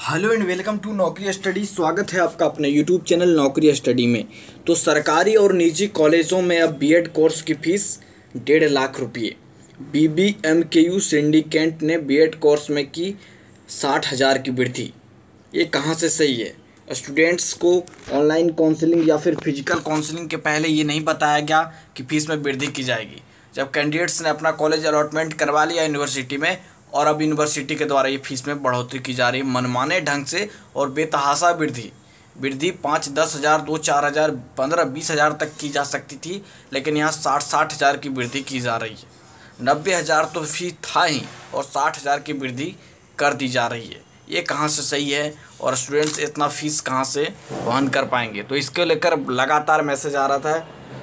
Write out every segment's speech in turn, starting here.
hello and welcome to Naukri study स्वागत है आपका अपने यूट्यूब चैनल नौकरी स्टडी में तो सरकारी और निजी कॉलेजों में अब बीएड कोर्स की फ़ीस डेढ़ लाख रुपये B B M K U syndicate ने बीएड कोर्स में की साठ हज़ार की वृद्धि ये कहाँ से सही है स्टूडेंट्स को ऑनलाइन काउंसलिंग या फिर फिजिकल काउंसलिंग के पहले ये नहीं बताया गया कि फ़ीस में वृद्धि की जाएगी जब कैंडिडेट्स ने अपना कॉलेज अलॉटमेंट करवा लिया यूनिवर्सिटी में और अब यूनिवर्सिटी के द्वारा ये फीस में बढ़ोतरी की जा रही है मनमाने ढंग से और बेतहासा वृद्धि वृद्धि पाँच दस हज़ार दो चार हज़ार पंद्रह बीस हज़ार तक की जा सकती थी लेकिन यहाँ साठ साठ हज़ार की वृद्धि की जा रही है नब्बे हज़ार तो फीस था ही और साठ हज़ार की वृद्धि कर दी जा रही है ये कहाँ से सही है और स्टूडेंट्स इतना फीस कहाँ से वहन कर पाएंगे तो इसको लेकर लगातार मैसेज आ रहा था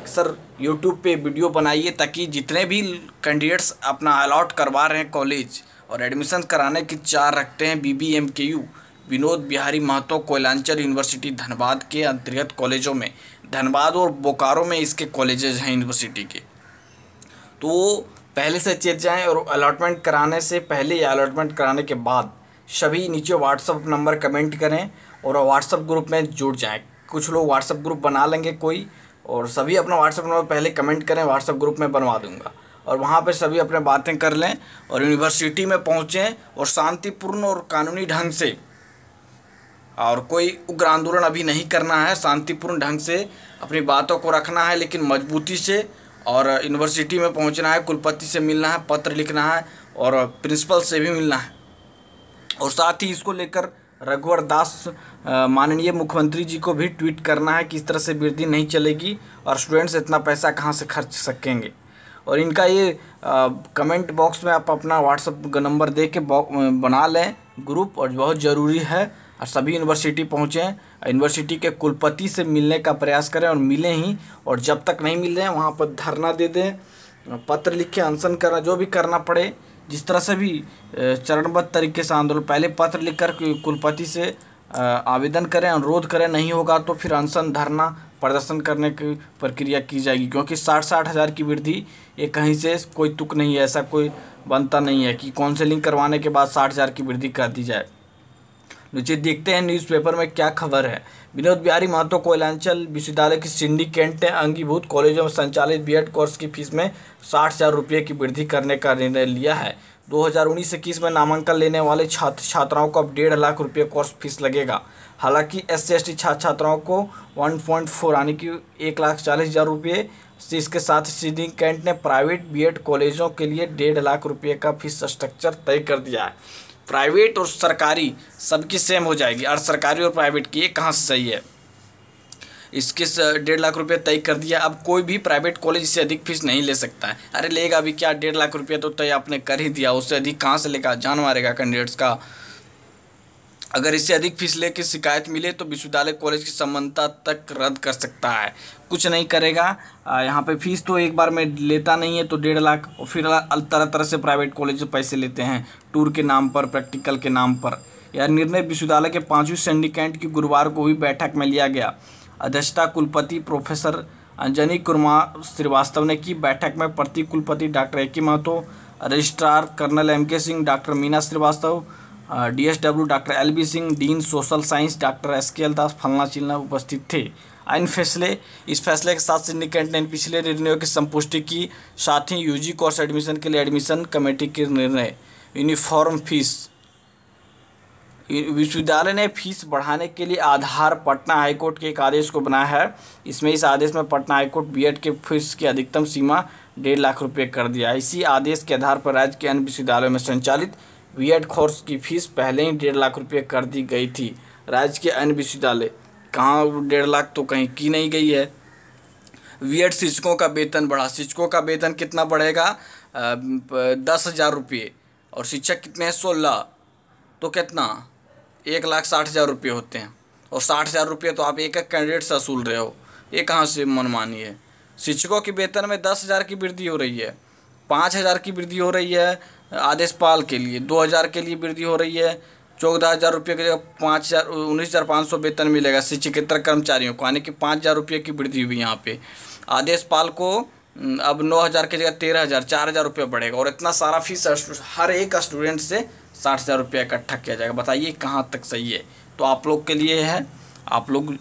सर यूट्यूब पे वीडियो बनाइए ताकि जितने भी कैंडिडेट्स अपना अलॉट करवा रहे हैं कॉलेज और एडमिशन कराने की चार रखते हैं B B M K U Vinod Bihari Mahato Koylanchal university Dhanbad के अंतर्गत कॉलेजों में धनबाद और बोकारो में इसके कॉलेजेज हैं यूनिवर्सिटी के तो वो पहले से चेत जाएँ और अलाटमेंट कराने से पहले या अलाटमेंट कराने के बाद सभी नीचे व्हाट्सअप नंबर कमेंट करें और व्हाट्सअप ग्रुप में जुड़ जाएँ कुछ लोग व्हाट्सअप ग्रुप बना लेंगे कोई और सभी अपना व्हाट्सअप नंबर पहले कमेंट करें व्हाट्सअप ग्रुप में बनवा दूंगा और वहाँ पर सभी अपने बातें कर लें और यूनिवर्सिटी में पहुँचें और शांतिपूर्ण और कानूनी ढंग से और कोई उग्र आंदोलन अभी नहीं करना है शांतिपूर्ण ढंग से अपनी बातों को रखना है लेकिन मजबूती से और यूनिवर्सिटी में पहुंचना है कुलपति से मिलना है पत्र लिखना है और प्रिंसिपल से भी मिलना है और साथ ही इसको लेकर रघुवर दास माननीय मुख्यमंत्री जी को भी ट्वीट करना है कि इस तरह से वृद्धि नहीं चलेगी और स्टूडेंट्स इतना पैसा कहाँ से खर्च सकेंगे और इनका ये आ, कमेंट बॉक्स में आप अपना व्हाट्सअप नंबर दे के बना लें ग्रुप और बहुत ज़रूरी है और सभी यूनिवर्सिटी पहुँचें यूनिवर्सिटी के कुलपति से मिलने का प्रयास करें और मिलें ही और जब तक नहीं मिल रहे हैं वहाँ पर धरना दे दें पत्र लिख के अनशन करना जो भी करना पड़े जिस तरह से भी चरणबद्ध तरीके से आंदोलन पहले पत्र लिखकर कुलपति से आवेदन करें अनुरोध करें नहीं होगा तो फिर अनशन धरना प्रदर्शन करने की प्रक्रिया की जाएगी क्योंकि साठ साठ हज़ार की वृद्धि ये कहीं से कोई तुक नहीं है ऐसा कोई बनता नहीं है कि काउंसलिंग करवाने के बाद साठ हज़ार की वृद्धि कर दी जाए नीचे देखते हैं न्यूज़पेपर में क्या खबर है विनोद बिहारी महतो कोयलांचल विश्वविद्यालय की सिंडिकेट ने अंगीभूत कॉलेजों में संचालित बीएड कोर्स की फीस में साठ हज़ार रुपये की वृद्धि करने का निर्णय लिया है 2019-21 में नामांकन लेने वाले छात्र छात्राओं को अब डेढ़ लाख रुपये कोर्स फीस लगेगा हालांकि एस सी एस टी छात्र छात्राओं को 1.4 पॉइंट यानी कि एक लाख चालीस हज़ार रुपये इसके साथ सीडिंग कैंट ने प्राइवेट बीएड कॉलेजों के लिए डेढ़ लाख रुपये का फीस स्ट्रक्चर तय कर दिया है प्राइवेट और सरकारी सबकी सेम हो जाएगी और सरकारी और प्राइवेट की ये कहाँ से सही है इसके डेढ़ लाख रुपये तय कर दिया अब कोई भी प्राइवेट कॉलेज इससे अधिक फीस नहीं ले सकता है अरे लेगा अभी क्या डेढ़ लाख रुपया तो तय आपने कर ही दिया उससे अधिक कहाँ से लेगा जान मारेगा कैंडिडेट्स का अगर इससे अधिक फीस ले कर शिकायत मिले तो विश्वविद्यालय कॉलेज की समानता तक रद्द कर सकता है कुछ नहीं करेगा यहाँ पे फीस तो एक बार में लेता नहीं है तो डेढ़ लाख और फिर तरह तरह से प्राइवेट कॉलेज पैसे लेते हैं टूर के नाम पर प्रैक्टिकल के नाम पर यह निर्णय विश्वविद्यालय के पाँचवीं सिंडिकेट की गुरुवार को हुई बैठक में लिया गया अध्यक्षता कुलपति प्रोफेसर अंजनी कुमार श्रीवास्तव ने की बैठक में प्रति कुलपति डॉक्टर ए के Mahato registrar colonel M K Singh doctor Meena Srivastava DSW doctor L B Singh dean social science doctor S K L Das फलना चिलना उपस्थित थे इन फैसले इस फैसले के साथ सिंडिकेट ने पिछले निर्णयों की संपुष्टि की साथ ही यूजी कोर्स एडमिशन के लिए एडमिशन कमेटी के निर्णय यूनिफॉर्म फीस विश्वविद्यालय ने फीस बढ़ाने के लिए आधार पटना हाईकोर्ट के एक आदेश को बनाया है इसमें इस आदेश में पटना हाईकोर्ट एड के फीस की अधिकतम सीमा डेढ़ लाख रुपये कर दिया है इसी आदेश के आधार पर राज्य के अन्य विश्वविद्यालयों में संचालित एड कोर्स की फीस पहले ही डेढ़ लाख रुपये कर दी गई थी राज्य के अन्य विश्वविद्यालय कहाँ डेढ़ लाख तो कहीं की नहीं गई है एड शिक्षकों का वेतन बढ़ा शिक्षकों का वेतन कितना बढ़ेगा दस हज़ार रुपये और शिक्षक कितने हैं सोलह तो कितना एक लाख साठ हज़ार रुपये होते हैं और साठ हज़ार रुपये तो आप एक एक कैंडिडेट से असूल रहे हो ये कहाँ से मनमानी है शिक्षकों के वेतन में दस हज़ार की वृद्धि हो रही है पाँच हज़ार की वृद्धि हो रही है आदेशपाल के लिए दो हज़ार के लिए वृद्धि हो रही है चौदह हज़ार रुपये की जगह पाँच हज़ार उन्नीस हज़ार पाँच सौ वेतन मिलेगा शिक्षकेतर कर्मचारियों को यानी कि पाँच हज़ार रुपये की वृद्धि हुई यहाँ पे आदेशपाल को अब नौ हज़ार की जगह तेरह हज़ार चार हज़ार रुपये बढ़ेगा और इतना सारा फीस हर एक स्टूडेंट से साठ हज़ार रुपया इकट्ठा किया जाएगा बताइए कहाँ तक सही है तो आप लोग के लिए है आप लोग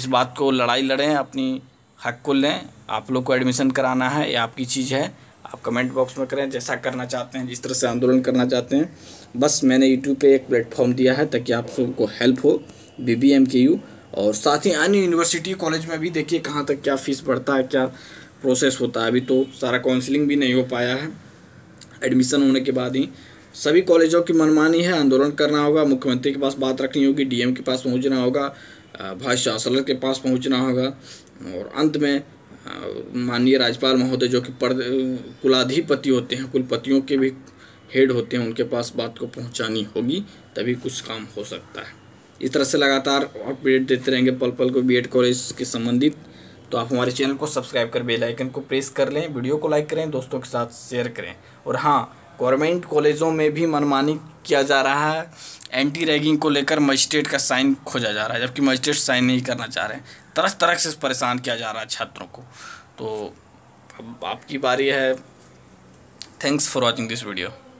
इस बात को लड़ाई लड़ें अपनी हक को लें आप लोग को एडमिशन कराना है ये आपकी चीज़ है आप कमेंट बॉक्स में करें जैसा करना चाहते हैं जिस तरह से आंदोलन करना चाहते हैं बस मैंने यूट्यूब पे एक प्लेटफॉर्म दिया है ताकि आप सबको हेल्प हो B B M K U और साथ ही अन्य यूनिवर्सिटी कॉलेज में भी देखिए कहाँ तक क्या फ़ीस बढ़ता है क्या प्रोसेस होता है अभी तो सारा काउंसिलिंग भी नहीं हो पाया है एडमिशन होने के बाद ही सभी कॉलेजों की मनमानी है आंदोलन करना होगा मुख्यमंत्री के पास बात रखनी होगी डीएम के पास पहुंचना होगा वाइस चांसलर के पास पहुंचना होगा और अंत में माननीय राज्यपाल महोदय जो कि कुलाधिपति होते हैं कुलपतियों के भी हेड होते हैं उनके पास बात को पहुंचानी होगी तभी कुछ काम हो सकता है इस तरह से लगातार अपडेट देते रहेंगे पल पल को बी कॉलेज के संबंधित तो आप हमारे चैनल को सब्सक्राइब कर बेलाइकन को प्रेस कर लें वीडियो को लाइक करें दोस्तों के साथ शेयर करें और हाँ गवर्नमेंट कॉलेजों में भी मनमानी किया जा रहा है एंटी रैगिंग को लेकर मजिस्ट्रेट का साइन खोजा जा रहा है जबकि मजिस्ट्रेट साइन नहीं करना चाह रहे हैं तरह तरह से परेशान किया जा रहा है छात्रों को तो अब आपकी बारी है thanks for watching this video